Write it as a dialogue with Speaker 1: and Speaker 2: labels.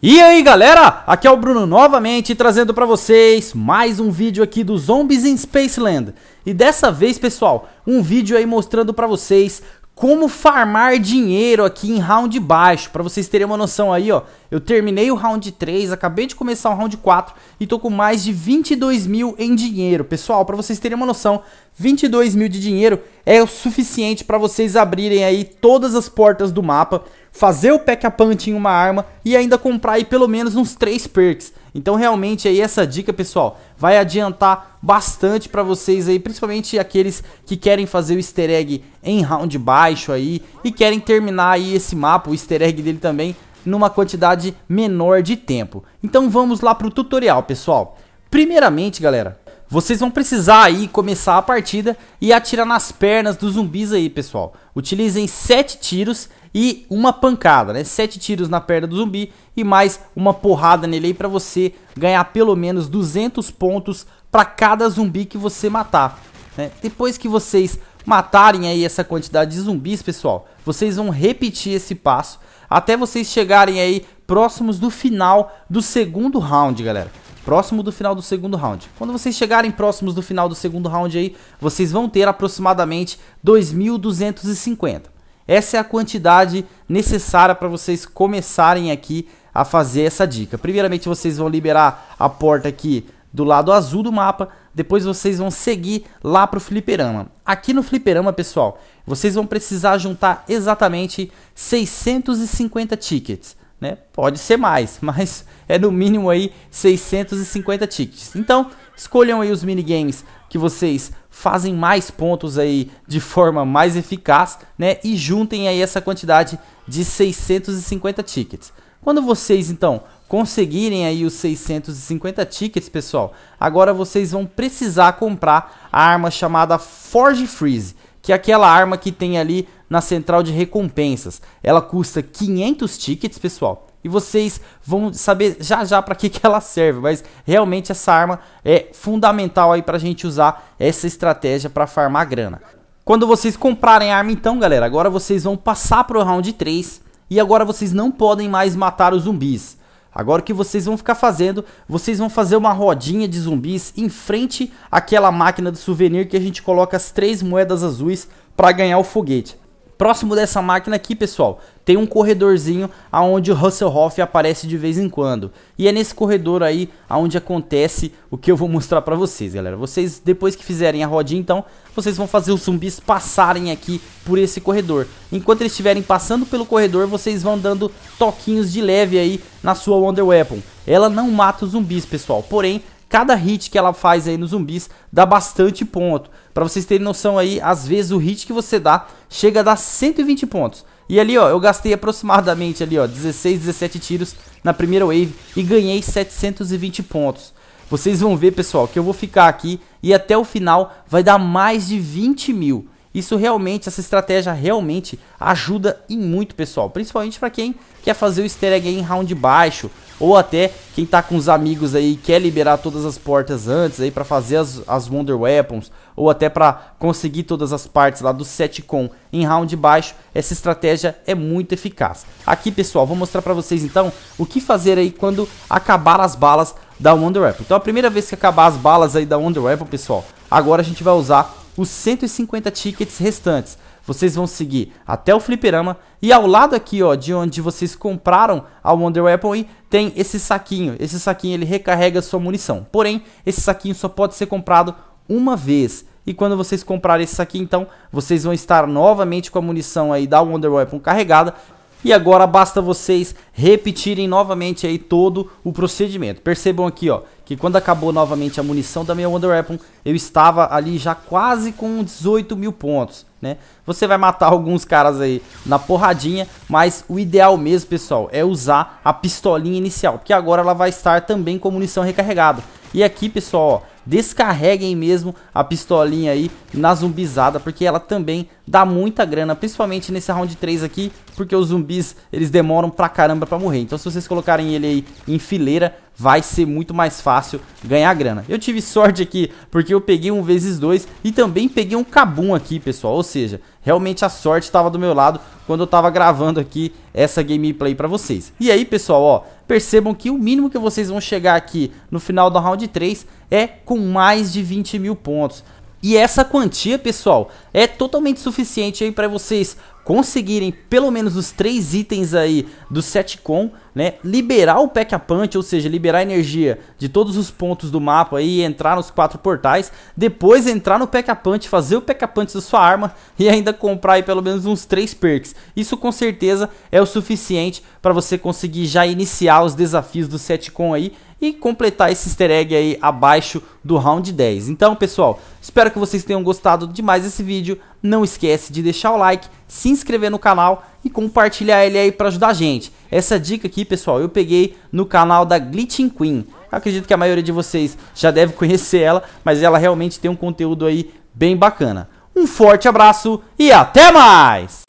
Speaker 1: E aí galera, aqui é o Bruno novamente trazendo para vocês mais um vídeo aqui do Zombies in Spaceland. E dessa vez pessoal, um vídeo aí mostrando para vocês como farmar dinheiro aqui em round baixo. Para vocês terem uma noção aí ó, eu terminei o round 3, acabei de começar o round 4 e tô com mais de 22 mil em dinheiro. Pessoal, para vocês terem uma noção, 22 mil de dinheiro é o suficiente para vocês abrirem aí todas as portas do mapa fazer o pack a punch em uma arma e ainda comprar aí pelo menos uns 3 perks. Então realmente aí essa dica, pessoal, vai adiantar bastante para vocês aí, principalmente aqueles que querem fazer o easter egg em round baixo aí e querem terminar aí esse mapa, o easter egg dele também, numa quantidade menor de tempo. Então vamos lá para o tutorial, pessoal. Primeiramente, galera, vocês vão precisar aí começar a partida e atirar nas pernas dos zumbis aí, pessoal. Utilizem 7 tiros e uma pancada, né? 7 tiros na perna do zumbi e mais uma porrada nele aí para você ganhar pelo menos 200 pontos para cada zumbi que você matar. Né? Depois que vocês matarem aí essa quantidade de zumbis, pessoal, vocês vão repetir esse passo até vocês chegarem aí próximos do final do segundo round, galera próximo do final do segundo round. Quando vocês chegarem próximos do final do segundo round aí, vocês vão ter aproximadamente 2.250. Essa é a quantidade necessária para vocês começarem aqui a fazer essa dica. Primeiramente vocês vão liberar a porta aqui do lado azul do mapa, depois vocês vão seguir lá para o fliperama. Aqui no fliperama, pessoal, vocês vão precisar juntar exatamente 650 tickets. Né? Pode ser mais, mas é no mínimo aí 650 tickets. Então, escolham aí os minigames que vocês fazem mais pontos aí de forma mais eficaz, né? E juntem aí essa quantidade de 650 tickets. Quando vocês então conseguirem aí os 650 tickets, pessoal, agora vocês vão precisar comprar a arma chamada Forge Freeze, que é aquela arma que tem ali na central de recompensas. Ela custa 500 tickets, pessoal. E vocês vão saber já já para que, que ela serve, mas realmente essa arma é fundamental aí para a gente usar essa estratégia para farmar grana. Quando vocês comprarem a arma então, galera, agora vocês vão passar para o round 3 e agora vocês não podem mais matar os zumbis. Agora o que vocês vão ficar fazendo, vocês vão fazer uma rodinha de zumbis em frente àquela máquina de souvenir que a gente coloca as três moedas azuis para ganhar o foguete. Próximo dessa máquina aqui, pessoal, tem um corredorzinho aonde o Russell Hoff aparece de vez em quando. E é nesse corredor aí aonde acontece o que eu vou mostrar para vocês, galera. Vocês depois que fizerem a rodinha, então, vocês vão fazer os zumbis passarem aqui por esse corredor. Enquanto eles estiverem passando pelo corredor, vocês vão dando toquinhos de leve aí na sua Wonder Weapon. Ela não mata os zumbis, pessoal, porém Cada hit que ela faz aí nos zumbis dá bastante ponto. Para vocês terem noção aí, às vezes o hit que você dá chega a dar 120 pontos. E ali, ó, eu gastei aproximadamente ali, ó, 16, 17 tiros na primeira wave e ganhei 720 pontos. Vocês vão ver, pessoal, que eu vou ficar aqui e até o final vai dar mais de 20 mil. Isso realmente, essa estratégia realmente ajuda em muito, pessoal. Principalmente para quem quer fazer o easter egg em round baixo, ou até quem tá com os amigos aí quer liberar todas as portas antes aí para fazer as, as Wonder Weapons, ou até para conseguir todas as partes lá do com em round baixo, essa estratégia é muito eficaz. Aqui pessoal, vou mostrar para vocês então o que fazer aí quando acabar as balas da Wonder Weapon. Então a primeira vez que acabar as balas aí da Wonder Weapon pessoal, agora a gente vai usar os 150 tickets restantes vocês vão seguir até o fliperama e ao lado aqui, ó, de onde vocês compraram a Wonder Weapon tem esse saquinho. Esse saquinho ele recarrega sua munição. Porém, esse saquinho só pode ser comprado uma vez. E quando vocês comprarem esse saquinho, então, vocês vão estar novamente com a munição aí da Wonder Weapon carregada e agora basta vocês repetirem novamente aí todo o procedimento. Percebam aqui, ó, que quando acabou novamente a munição da minha Wonder Weapon, eu estava ali já quase com 18 mil pontos, né? Você vai matar alguns caras aí na porradinha, mas o ideal mesmo, pessoal, é usar a pistolinha inicial, porque agora ela vai estar também com munição recarregada. E aqui, pessoal, ó, descarreguem mesmo a pistolinha aí na zumbizada, porque ela também dá muita grana, principalmente nesse round 3 aqui, porque os zumbis, eles demoram pra caramba pra morrer. Então se vocês colocarem ele aí em fileira, vai ser muito mais fácil ganhar grana. Eu tive sorte aqui, porque eu peguei um vezes dois e também peguei um cabum aqui, pessoal. Ou seja, realmente a sorte estava do meu lado quando eu estava gravando aqui essa gameplay pra vocês. E aí, pessoal, ó, percebam que o mínimo que vocês vão chegar aqui no final do round 3 é com mais de 20 mil pontos. E essa quantia, pessoal, é totalmente suficiente aí para vocês conseguirem pelo menos os três itens aí do setcom, né? Liberar o pack a punch, ou seja, liberar energia de todos os pontos do mapa aí, entrar nos quatro portais, depois entrar no pack a punch, fazer o pack a punch da sua arma e ainda comprar aí pelo menos uns três perks. Isso com certeza é o suficiente para você conseguir já iniciar os desafios do setcom aí e completar esse easter egg aí abaixo do round 10. Então, pessoal, espero que vocês tenham gostado demais desse vídeo. Não esquece de deixar o like, se inscrever no canal e compartilhar ele aí para ajudar a gente. Essa dica aqui, pessoal, eu peguei no canal da Glitching Queen. acredito que a maioria de vocês já deve conhecer ela, mas ela realmente tem um conteúdo aí bem bacana. Um forte abraço e até mais!